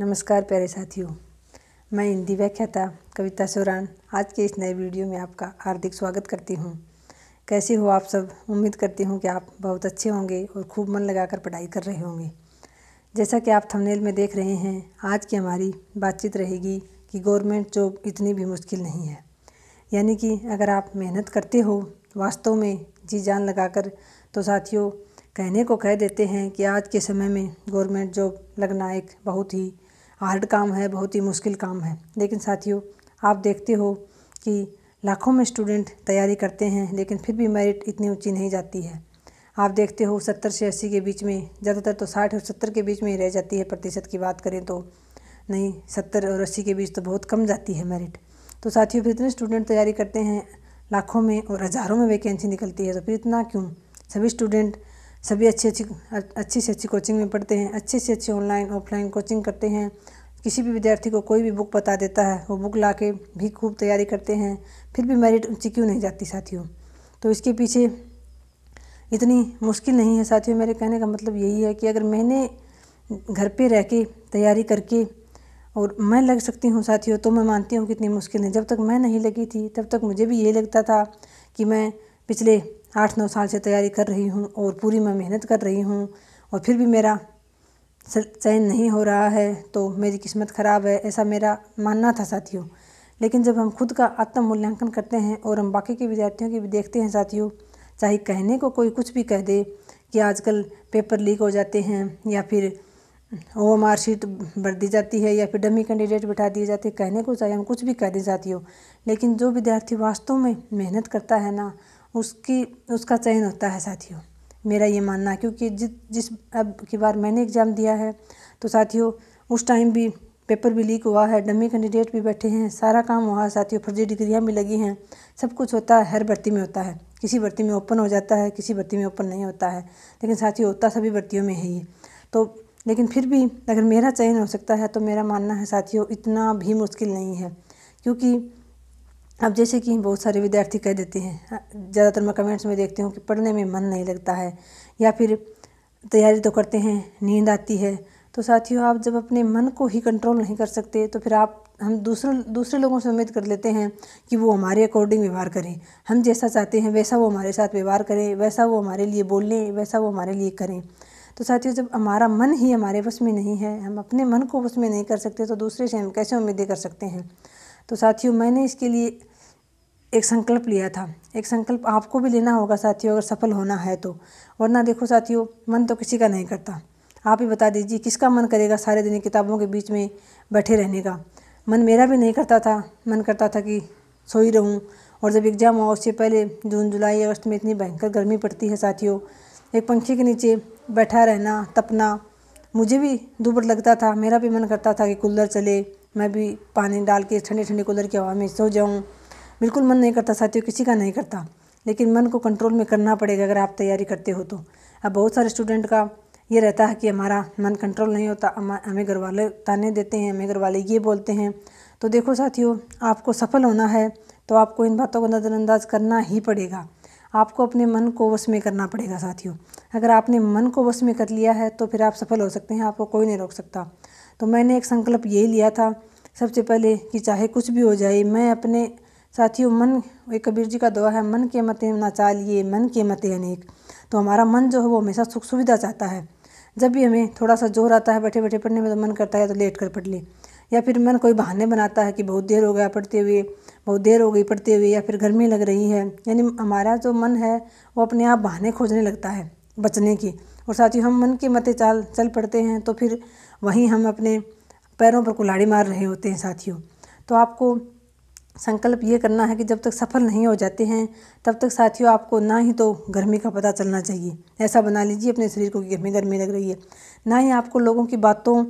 नमस्कार प्यारे साथियों मैं हिंदी व्याख्याता कविता सोरान आज के इस नए वीडियो में आपका हार्दिक स्वागत करती हूँ कैसे हो आप सब उम्मीद करती हूँ कि आप बहुत अच्छे होंगे और खूब मन लगाकर पढ़ाई कर रहे होंगे जैसा कि आप थंबनेल में देख रहे हैं आज की हमारी बातचीत रहेगी कि गवर्नमेंट जॉब इतनी भी मुश्किल नहीं है यानी कि अगर आप मेहनत करते हो वास्तव में जी जान लगाकर तो साथियों कहने को कह देते हैं कि आज के समय में गवर्नमेंट जॉब लगना एक बहुत ही हार्ड काम है बहुत ही मुश्किल काम है लेकिन साथियों आप देखते हो कि लाखों में स्टूडेंट तैयारी करते हैं लेकिन फिर भी मेरिट इतनी ऊंची नहीं जाती है आप देखते हो सत्तर से अस्सी के बीच में ज़्यादातर तो साठ और सत्तर के बीच में ही रह जाती है प्रतिशत की बात करें तो नहीं सत्तर और अस्सी के बीच तो बहुत कम जाती है मेरिट तो साथियों फिर इतने स्टूडेंट तैयारी करते हैं लाखों में और हज़ारों में वैकेंसी निकलती है तो फिर इतना क्यों सभी स्टूडेंट सभी अच्छी अच्छी अच्छी से अच्छी कोचिंग में पढ़ते हैं अच्छे से अच्छे ऑनलाइन ऑफलाइन कोचिंग करते हैं किसी भी विद्यार्थी को कोई भी बुक बता देता है वो बुक ला के भी खूब तैयारी करते हैं फिर भी मेरिट ऊँची क्यों नहीं जाती साथियों तो इसके पीछे इतनी मुश्किल नहीं है साथियों मेरे कहने का मतलब यही है कि अगर मैंने घर पे रह के तैयारी करके और मैं लग सकती हूँ साथियों तो मैं मानती हूँ कितनी मुश्किल है जब तक मैं नहीं लगी थी तब तक मुझे भी ये लगता था कि मैं पिछले आठ नौ साल से तैयारी कर रही हूँ और पूरी मैं मेहनत कर रही हूँ और फिर भी मेरा चयन नहीं हो रहा है तो मेरी किस्मत ख़राब है ऐसा मेरा मानना था साथियों लेकिन जब हम खुद का आत्म मूल्यांकन करते हैं और हम बाकी के विद्यार्थियों की भी देखते हैं साथियों चाहे कहने को कोई कुछ भी कह दे कि आजकल पेपर लीक हो जाते हैं या फिर ओ एम आर शीट भर दी जाती है या फिर डमी कैंडिडेट बैठा दिए जाते हैं कहने को चाहे हम कुछ भी कह दें साथियों लेकिन जो विद्यार्थी वास्तव में मेहनत करता है ना उसकी उसका चयन होता है साथियों मेरा ये मानना है क्योंकि जिस जिस अब की बार मैंने एग्ज़ाम दिया है तो साथियों उस टाइम भी पेपर भी लीक हुआ है डमी कैंडिडेट भी बैठे हैं सारा काम हुआ है साथियों फर्जी डिग्रियाँ भी लगी हैं सब कुछ होता है हर भर्ती में होता है किसी भर्ती में ओपन हो जाता है किसी भर्ती में ओपन नहीं होता है लेकिन साथियों होता सभी भर्तियों में है ये तो लेकिन फिर भी अगर मेरा चयन हो सकता है तो मेरा मानना है साथियों इतना भी मुश्किल नहीं है क्योंकि अब जैसे कि बहुत सारे विद्यार्थी कह देते हैं हाँ, ज़्यादातर मैं कमेंट्स में देखती हूँ कि पढ़ने में मन नहीं लगता है या फिर तैयारी तो करते हैं नींद आती है तो साथियों आप जब अपने मन को ही कंट्रोल नहीं कर सकते तो फिर आप हम दूसरों दूसरे लोगों से उम्मीद कर लेते हैं कि वो हमारे अकॉर्डिंग व्यवहार करें हम जैसा चाहते हैं वैसा वो हमारे साथ व्यवहार करें वैसा वो हमारे लिए बोलें वैसा वो हमारे लिए करें तो साथियों जब हमारा मन ही हमारे बस में नहीं है हम अपने मन को बस में नहीं कर सकते तो दूसरे से हम कैसे उम्मीदें कर सकते हैं तो साथियों मैंने इसके लिए एक संकल्प लिया था एक संकल्प आपको भी लेना होगा साथियों अगर सफल होना है तो वरना देखो साथियों मन तो किसी का नहीं करता आप ही बता दीजिए किसका मन करेगा सारे दिन किताबों के बीच में बैठे रहने का मन मेरा भी नहीं करता था मन करता था कि सो ही रहूँ और जब एग्ज़ाम हुआ उससे पहले जून जुलाई अगस्त में इतनी भयंकर गर्मी पड़ती है साथियों एक पंखे के नीचे बैठा रहना तपना मुझे भी दुबर लगता था मेरा भी मन करता था कि कूलर चले मैं भी पानी डाल के ठंडे ठंडे कूलर की हवा में सो जाऊँ बिल्कुल मन नहीं करता साथियों किसी का नहीं करता लेकिन मन को कंट्रोल में करना पड़ेगा अगर आप तैयारी करते हो तो अब बहुत सारे स्टूडेंट का ये रहता है कि हमारा मन कंट्रोल नहीं होता हमें घर वाले ताने देते हैं हमें घर वाले ये बोलते हैं तो देखो साथियों आपको सफल होना है तो आपको इन बातों को नज़रअंदाज करना ही पड़ेगा आपको अपने मन को वश में करना पड़ेगा साथियों अगर आपने मन को वश में कर लिया है तो फिर आप सफल हो सकते हैं आपको कोई नहीं रोक सकता तो मैंने एक संकल्प यही लिया था सबसे पहले कि चाहे कुछ भी हो जाए मैं अपने साथियों मन एक कबीर जी का दुआ है मन के मते ना चालिए मन के मते अनेक तो हमारा मन जो है वो हमेशा सुख सुविधा चाहता है जब भी हमें थोड़ा सा जोर आता है बैठे बैठे पढ़ने में तो मन करता है तो लेट कर पढ़ लें या फिर मन कोई बहाने बनाता है कि बहुत देर हो गया पढ़ते हुए बहुत देर हो गई पढ़ते हुए या फिर गर्मी लग रही है यानी हमारा जो मन है वो अपने आप बहाने खोजने लगता है बचने की और साथ ही हम मन के मते चाल चल पड़ते हैं तो फिर वहीं हम अपने पैरों पर कुल्हाड़ी मार रहे होते हैं साथियों तो आपको संकल्प ये करना है कि जब तक सफल नहीं हो जाते हैं तब तक साथियों आपको ना ही तो गर्मी का पता चलना चाहिए ऐसा बना लीजिए अपने शरीर को कि गर्मी गर्मी लग रही है ना ही आपको लोगों की बातों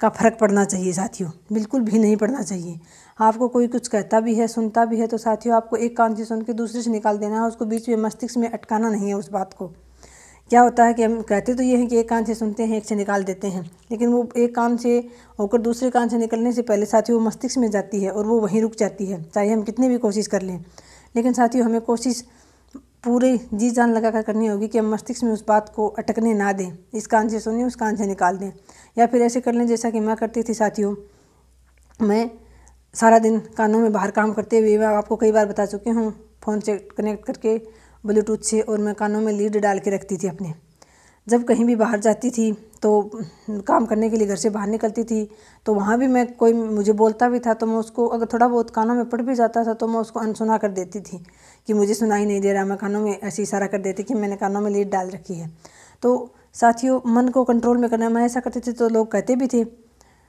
का फ़र्क पड़ना चाहिए साथियों बिल्कुल भी नहीं पड़ना चाहिए आपको कोई कुछ कहता भी है सुनता भी है तो साथियों आपको एक कान से सुन के दूसरे से निकाल देना है उसको बीच में मस्तिष्क में अटकाना नहीं है उस बात को क्या होता है कि हम कहते तो ये हैं कि एक कान से सुनते हैं एक से निकाल देते हैं लेकिन वो एक कान से होकर दूसरे कान से निकलने से पहले साथियों वो मस्तिष्क में जाती है और वो वहीं रुक जाती है चाहे हम कितनी भी कोशिश कर लें लेकिन साथियों हमें कोशिश पूरे जी जान लगा कर करनी होगी कि हम मस्तिष्क में उस बात को अटकने ना दें इस कान से सुनें उस कान से निकाल दें या फिर ऐसे कर लें जैसा कि मैं करती थी साथियों मैं सारा दिन कानों में बाहर काम करते हुए मैं आपको कई बार बता चुकी हूँ फ़ोन से कनेक्ट करके ब्लूटूथ से और मैं कानों में लीड डाल के रखती थी अपने जब कहीं भी बाहर जाती थी तो काम करने के लिए घर से बाहर निकलती थी तो वहाँ भी मैं कोई मुझे बोलता भी था तो मैं उसको अगर थोड़ा बहुत कानों में पड़ भी जाता था तो मैं उसको अनसुना कर देती थी कि मुझे सुनाई नहीं दे रहा मैं कानों में ऐसे इशारा कर देती कि मैंने कानों में लीड डाल रखी है तो साथियों मन को कंट्रोल में करना मैं ऐसा करती थी तो लोग कहते भी थे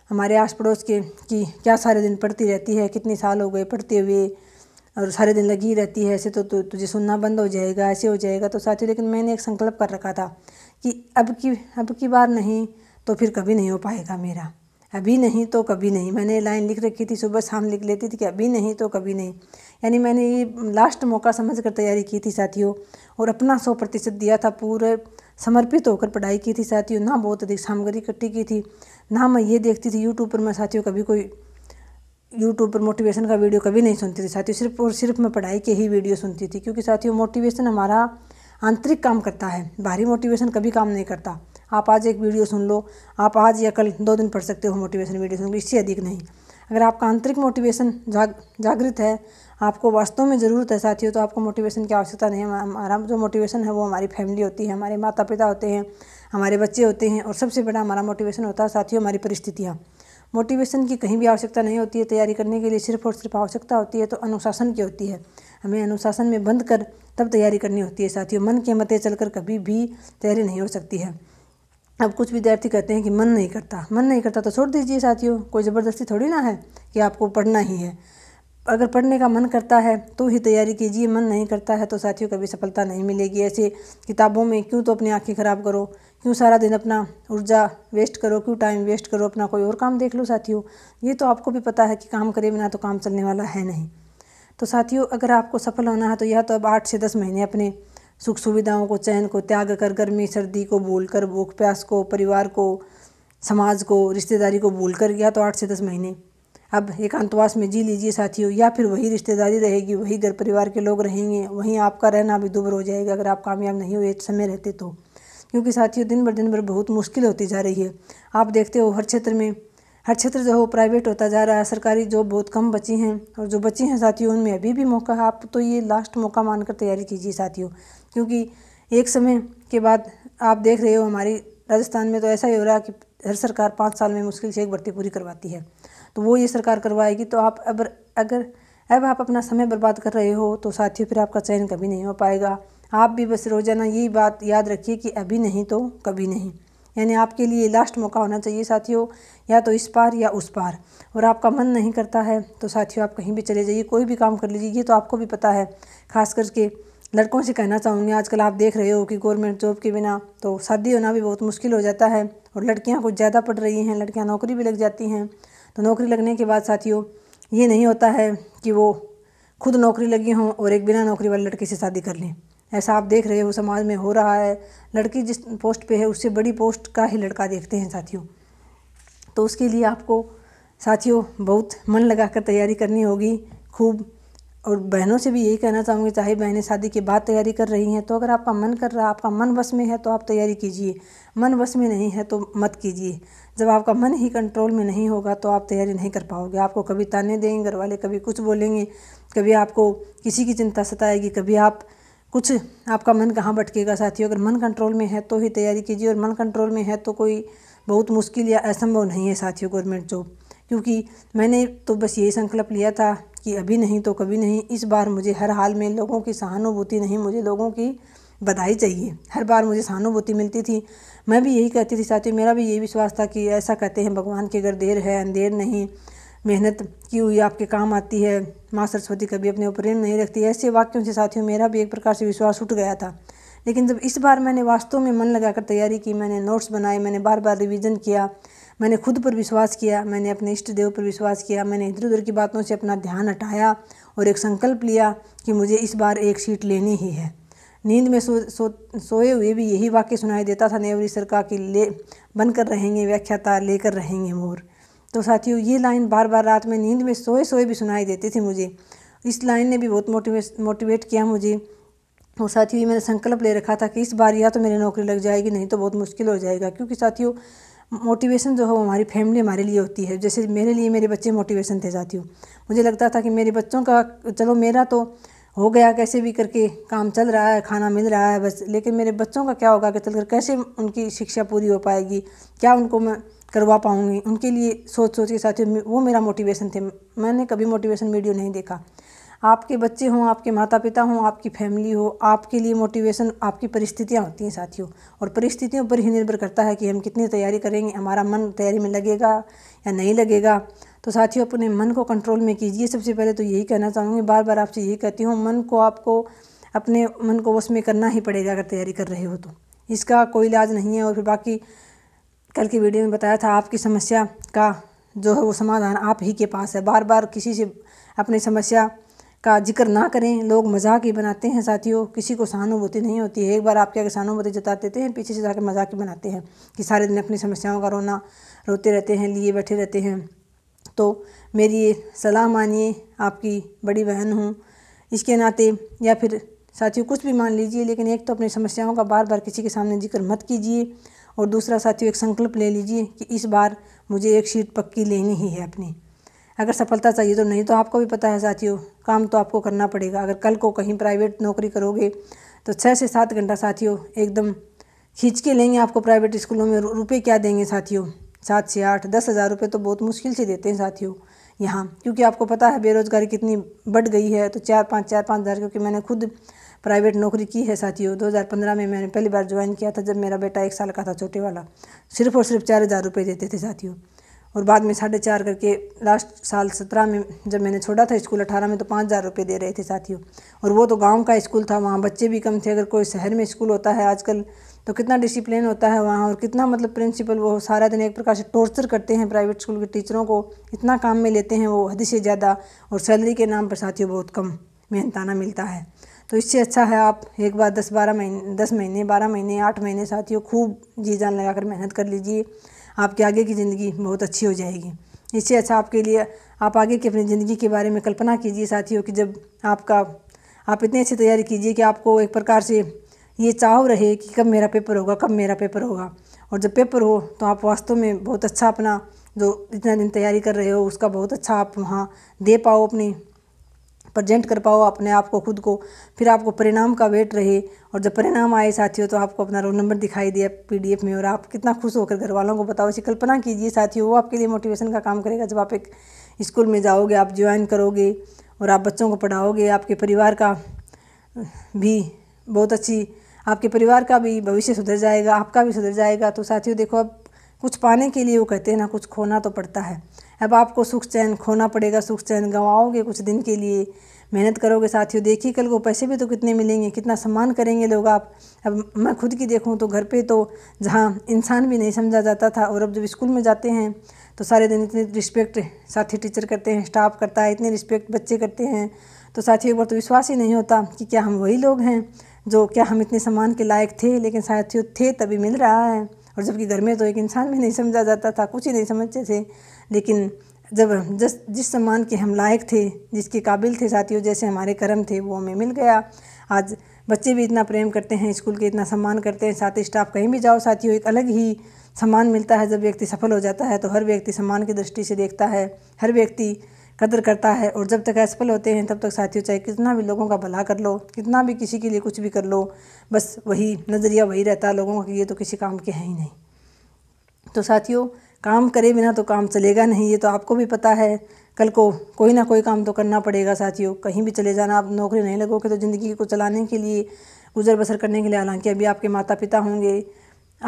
हमारे आस पड़ोस के कि क्या सारे दिन पढ़ती रहती है कितने साल हो गए पढ़ते हुए और सारे दिन लगी रहती है ऐसे तो तु, तो तुझे सुनना बंद हो जाएगा ऐसे हो जाएगा तो साथियों लेकिन मैंने एक संकल्प कर रखा था कि अब की अब की बार नहीं तो फिर कभी नहीं हो पाएगा मेरा अभी नहीं तो कभी नहीं मैंने लाइन लिख रखी थी सुबह शाम लिख लेती थी कि अभी नहीं तो कभी नहीं यानी मैंने ये लास्ट मौका समझ कर तैयारी की थी साथियों और अपना सौ प्रतिशत दिया था पूरे समर्पित होकर पढ़ाई की थी साथियों ना बहुत अधिक सामग्री इकट्ठी की थी ना मैं ये देखती थी यूट्यूब पर मैं साथियों कभी कोई यूट्यूब पर मोटिवेशन का वीडियो कभी नहीं सुनती थी साथियों सिर्फ और सिर्फ मैं पढ़ाई के ही वीडियो सुनती थी क्योंकि साथियों मोटिवेशन हमारा आंतरिक काम करता है बाहरी मोटिवेशन कभी काम नहीं करता आप आज एक वीडियो सुन लो आप आज या कल दो दिन पढ़ सकते हो मोटिवेशन वीडियो सुन लो इससे अधिक नहीं अगर आपका आंतरिक मोटिवेशन जाग जागृत है आपको वास्तव में ज़रूरत है साथियों तो आपको मोटिवेशन की आवश्यकता नहीं है हमारा जो मोटिवेशन है वो हमारी फैमिली होती है हमारे माता पिता होते हैं हमारे बच्चे होते हैं और सबसे बड़ा हमारा मोटिवेशन होता है साथियों हमारी परिस्थितियाँ मोटिवेशन की कहीं भी आवश्यकता नहीं होती है तैयारी करने के लिए सिर्फ और सिर्फ आवश्यकता होती है तो अनुशासन की होती है हमें अनुशासन में बंद कर तब तैयारी करनी होती है साथियों मन के मते चलकर कभी भी तैयारी नहीं हो सकती है अब कुछ विद्यार्थी कहते हैं कि मन नहीं करता मन नहीं करता तो छोड़ दीजिए साथियों कोई ज़बरदस्ती थोड़ी ना है कि आपको पढ़ना ही है अगर पढ़ने का मन करता है तो ही तैयारी कीजिए मन नहीं करता है तो साथियों कभी सफलता नहीं मिलेगी ऐसे किताबों में क्यों तो अपनी आँखें ख़राब करो क्यों सारा दिन अपना ऊर्जा वेस्ट करो क्यों टाइम वेस्ट करो अपना कोई और काम देख लो साथियों ये तो आपको भी पता है कि काम करे बिना तो काम चलने वाला है नहीं तो साथियों अगर आपको सफल होना है तो यह तो अब आठ से दस महीने अपने सुख सुविधाओं को चैन को त्याग कर गर्मी सर्दी को भूल कर भूख प्यास को परिवार को समाज को रिश्तेदारी को भूल कर या तो आठ से दस महीने अब एकांतवास में जी लीजिए साथियों या फिर वही रिश्तेदारी रहेगी वही घर परिवार के लोग रहेंगे वहीं आपका रहना भी दुबर हो जाएगा अगर आप कामयाब नहीं हुए समय रहते तो क्योंकि साथियों दिन भर दिन भर बहुत मुश्किल होती जा रही है आप देखते हो हर क्षेत्र में हर क्षेत्र जो हो प्राइवेट होता जा रहा है सरकारी जॉब बहुत कम बची हैं और जो बची हैं साथियों उनमें अभी भी मौका है आप तो ये लास्ट मौका मानकर तैयारी कीजिए साथियों क्योंकि एक समय के बाद आप देख रहे हो हमारी राजस्थान में तो ऐसा ही हो रहा है कि हर सरकार पाँच साल में मुश्किल से एक भर्ती पूरी करवाती है तो वो ये सरकार करवाएगी तो आप अब अगर अब आप अपना समय बर्बाद कर रहे हो तो साथियों फिर आपका चयन कभी नहीं हो पाएगा आप भी बस रोज़ाना यही बात याद रखिए कि अभी नहीं तो कभी नहीं यानी आपके लिए लास्ट मौका होना चाहिए साथियों या तो इस पार या उस पार और आपका मन नहीं करता है तो साथियों आप कहीं भी चले जाइए कोई भी काम कर लीजिए ये तो आपको भी पता है खास करके लड़कों से कहना चाहूँगी आजकल आप देख रहे हो कि गवर्नमेंट जॉब के बिना तो शादी होना भी बहुत मुश्किल हो जाता है और लड़कियाँ कुछ ज़्यादा पढ़ रही हैं लड़कियाँ नौकरी भी लग जाती हैं तो नौकरी लगने के बाद साथियों ये नहीं होता है कि वो खुद नौकरी लगी हों और एक बिना नौकरी वाले लड़के से शादी कर लें ऐसा आप देख रहे हो समाज में हो रहा है लड़की जिस पोस्ट पे है उससे बड़ी पोस्ट का ही लड़का देखते हैं साथियों तो उसके लिए आपको साथियों बहुत मन लगाकर तैयारी करनी होगी खूब और बहनों से भी यही कहना चाहूँगी चाहे बहनें शादी के बाद तैयारी कर रही हैं तो अगर आपका मन कर रहा है आपका मन बस में है तो आप तैयारी कीजिए मन बस में नहीं है तो मत कीजिए जब आपका मन ही कंट्रोल में नहीं होगा तो आप तैयारी नहीं कर पाओगे आपको कभी ताने देंगे घर वाले कभी कुछ बोलेंगे कभी आपको किसी की चिंता सताएगी कभी आप कुछ आपका मन कहाँ भटकेगा साथियों अगर मन कंट्रोल में है तो ही तैयारी कीजिए और मन कंट्रोल में है तो कोई बहुत मुश्किल या असंभव नहीं है साथियों गवर्नमेंट जॉब क्योंकि मैंने तो बस यही संकल्प लिया था कि अभी नहीं तो कभी नहीं इस बार मुझे हर हाल में लोगों की सहानुभूति नहीं मुझे लोगों की बधाई चाहिए हर बार मुझे सहानुभूति मिलती थी मैं भी यही कहती थी साथियों मेरा भी यही विश्वास था कि ऐसा कहते हैं भगवान के अगर देर है अंधेर नहीं मेहनत की हुई आपके काम आती है माँ सरस्वती कभी अपने ऊपर ऋण नहीं रखती ऐसे वाक्यों से साथियों मेरा भी एक प्रकार से विश्वास उठ गया था लेकिन जब इस बार मैंने वास्तव में मन लगाकर तैयारी की मैंने नोट्स बनाए मैंने बार बार रिवीजन किया मैंने खुद पर विश्वास किया मैंने अपने इष्ट देव पर विश्वास किया मैंने इधर उधर की बातों से अपना ध्यान हटाया और एक संकल्प लिया कि मुझे इस बार एक सीट लेनी ही है नींद में सो सो सोए हुए भी यही वाक्य सुनाई देता था नेवरी सर का कि ले बनकर रहेंगे व्याख्याता लेकर रहेंगे मोर तो साथियों ये लाइन बार बार रात में नींद में सोए सोए भी सुनाई देती थी मुझे इस लाइन ने भी बहुत मोटिवेट मोटिवेट किया मुझे और साथियों मैंने संकल्प ले रखा था कि इस बार या तो मेरी नौकरी लग जाएगी नहीं तो बहुत मुश्किल हो जाएगा क्योंकि साथियों मोटिवेशन जो है वो हमारी फैमिली हमारे लिए होती है जैसे मेरे लिए मेरे बच्चे मोटिवेशन थे साथियों मुझे लगता था कि मेरे बच्चों का चलो मेरा तो हो गया कैसे भी करके काम चल रहा है खाना मिल रहा है बस लेकिन मेरे बच्चों का क्या होगा कि चलकर कैसे उनकी शिक्षा पूरी हो पाएगी क्या उनको मैं करवा पाऊँगी उनके लिए सोच सोच के साथ वो मेरा मोटिवेशन थे मैंने कभी मोटिवेशन वीडियो नहीं देखा आपके बच्चे हों आपके माता पिता हों आपकी फैमिली हो आपके लिए मोटिवेशन आपकी परिस्थितियाँ होती हैं साथियों और परिस्थितियों पर ही निर्भर करता है कि हम कितनी तैयारी करेंगे हमारा मन तैयारी में लगेगा या नहीं लगेगा तो साथियों अपने मन को कंट्रोल में कीजिए सबसे पहले तो यही कहना चाहूँगी बार बार आपसे यही कहती हूँ मन को आपको अपने मन को वश में करना ही पड़ेगा अगर तैयारी कर रहे हो तो इसका कोई इलाज नहीं है और फिर बाकी कल की वीडियो में बताया था आपकी समस्या का जो है वो समाधान आप ही के पास है बार बार किसी से अपनी समस्या का जिक्र ना करें लोग मजाक ही बनाते हैं साथियों किसी को सहानुभूति नहीं होती है एक बार आपके आगे सहानुभूति जता देते हैं पीछे से जाकर मजाक ही बनाते हैं कि सारे दिन अपनी समस्याओं का रोना रोते रहते हैं लिए बैठे रहते हैं तो मेरी सलाह मानिए आपकी बड़ी बहन हूँ इसके नाते या फिर साथियों कुछ भी मान लीजिए लेकिन एक तो अपनी समस्याओं का बार बार किसी के सामने जिक्र मत कीजिए और दूसरा साथियों एक संकल्प ले लीजिए कि इस बार मुझे एक सीट पक्की लेनी ही है अपनी अगर सफलता चाहिए तो नहीं तो आपको भी पता है साथियों काम तो आपको करना पड़ेगा अगर कल को कहीं प्राइवेट नौकरी करोगे तो छः से सात घंटा साथियों एकदम खींच के लेंगे आपको प्राइवेट स्कूलों में रुपये क्या देंगे साथियों सात से आठ दस हज़ार रुपये तो बहुत मुश्किल से देते हैं साथियों यहाँ क्योंकि आपको पता है बेरोज़गारी कितनी बढ़ गई है तो चार पाँच चार पाँच हज़ार क्योंकि मैंने खुद प्राइवेट नौकरी की है साथियों 2015 में मैंने पहली बार ज्वाइन किया था जब मेरा बेटा एक साल का था छोटे वाला सिर्फ और सिर्फ चार हज़ार रुपये देते थे साथियों और बाद में साढ़े चार करके लास्ट साल सत्रह में जब मैंने छोड़ा था स्कूल अठारह में तो पाँच हज़ार रुपये दे रहे थे साथियों और वो तो गांव का स्कूल था वहाँ बच्चे भी कम थे अगर कोई शहर में स्कूल होता है आजकल तो कितना डिसिप्लिन होता है वहाँ और कितना मतलब प्रिंसिपल वो सारा दिन एक प्रकार से टॉर्चर करते हैं प्राइवेट स्कूल के टीचरों को इतना काम में लेते हैं वो हद से ज़्यादा और सैलरी के नाम पर साथियों बहुत कम मेहनताना मिलता है तो इससे अच्छा है आप एक बार दस बारह महीने दस महीने बारह महीने आठ महीने साथियों खूब जी जान लगा कर मेहनत कर लीजिए आपके आगे की ज़िंदगी बहुत अच्छी हो जाएगी इससे अच्छा आपके लिए आप आगे की अपनी ज़िंदगी के बारे में कल्पना कीजिए साथियों कि जब आपका आप इतनी अच्छी तैयारी कीजिए कि आपको एक प्रकार से ये चाहो रहे कि कब मेरा पेपर होगा कब मेरा पेपर होगा और जब पेपर हो तो आप वास्तव में बहुत अच्छा अपना जो इतना दिन तैयारी कर रहे हो उसका बहुत अच्छा आप वहाँ दे पाओ अपनी प्रजेंट कर पाओ अपने आप को खुद को फिर आपको परिणाम का वेट रहे और जब परिणाम आए साथियों तो आपको अपना रोल नंबर दिखाई दिया पीडीएफ में और आप कितना खुश होकर घर वालों को बताओ इसे कल्पना कीजिए साथियों वो आपके लिए मोटिवेशन का काम करेगा जब आप एक स्कूल में जाओगे आप ज्वाइन करोगे और आप बच्चों को पढ़ाओगे आपके परिवार का भी बहुत अच्छी आपके परिवार का भी भविष्य सुधर जाएगा आपका भी सुधर जाएगा तो साथियों देखो अब कुछ पाने के लिए वो कहते हैं ना कुछ खोना तो पड़ता है अब आपको सुख चैन खोना पड़ेगा सुख चैन गंवाओगे कुछ दिन के लिए मेहनत करोगे साथियों देखिए कल को पैसे भी तो कितने मिलेंगे कितना सम्मान करेंगे लोग आप अब मैं खुद की देखूँ तो घर पे तो जहाँ इंसान भी नहीं समझा जाता था और अब जब स्कूल में जाते हैं तो सारे दिन इतने रिस्पेक्ट साथी टीचर करते हैं स्टाफ करता है इतने रिस्पेक्ट बच्चे करते हैं तो साथियों एक बार तो विश्वास ही नहीं होता कि क्या हम वही लोग हैं जो क्या हम इतने सम्मान के लायक थे लेकिन साथियों थे तभी मिल रहा है और जबकि घर में तो एक इंसान भी नहीं समझा जाता था कुछ ही नहीं समझते थे लेकिन जब जिस जिस सम्मान के हम लायक थे जिसके काबिल थे साथियों जैसे हमारे कर्म थे वो हमें मिल गया आज बच्चे भी इतना प्रेम करते हैं स्कूल के इतना सम्मान करते हैं साथ स्टाफ कहीं भी जाओ साथियों एक अलग ही सम्मान मिलता है जब व्यक्ति सफल हो जाता है तो हर व्यक्ति सम्मान की दृष्टि से देखता है हर व्यक्ति कदर करता है और जब तक असफल होते हैं तब तक साथियों चाहे कितना भी लोगों का भला कर लो कितना भी किसी के लिए कुछ भी कर लो बस वही नज़रिया वही रहता है लोगों का ये तो किसी काम के हैं ही नहीं तो साथियों काम करे बिना तो काम चलेगा नहीं ये तो आपको भी पता है कल को कोई ना कोई काम तो करना पड़ेगा साथियों कहीं भी चले जाना आप नौकरी नहीं लगोगे तो ज़िंदगी को चलाने के लिए गुजर बसर करने के लिए हालांकि अभी आपके माता पिता होंगे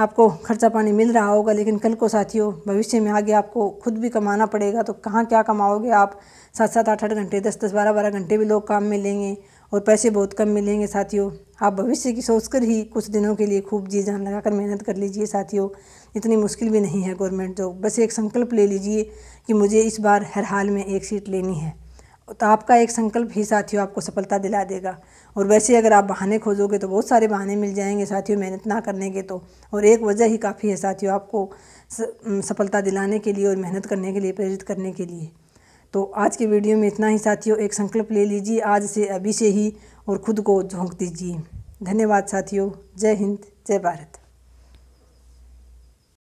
आपको खर्चा पानी मिल रहा होगा लेकिन कल को साथियों भविष्य में आगे आपको खुद भी कमाना पड़ेगा तो कहाँ क्या कमाओगे आप सात सात आठ आठ घंटे दस दस बारह बारह घंटे भी लोग काम में लेंगे और पैसे बहुत कम मिलेंगे साथियों आप भविष्य की सोचकर ही कुछ दिनों के लिए खूब जी जान लगाकर मेहनत कर लीजिए साथियों इतनी मुश्किल भी नहीं है गवर्नमेंट जॉब बस एक संकल्प ले लीजिए कि मुझे इस बार हर हाल में एक सीट लेनी है तो आपका एक संकल्प ही साथियों आपको सफलता दिला देगा और वैसे अगर आप बहाने खोजोगे तो बहुत सारे बहाने मिल जाएंगे साथियों मेहनत ना करने के तो और एक वजह ही काफ़ी है साथियों आपको सफलता दिलाने के लिए और मेहनत करने के लिए प्रेरित करने के लिए तो आज के वीडियो में इतना ही साथियों एक संकल्प ले लीजिए आज से अभी से ही और ख़ुद को झोंक दीजिए धन्यवाद साथियों जय हिंद जय भारत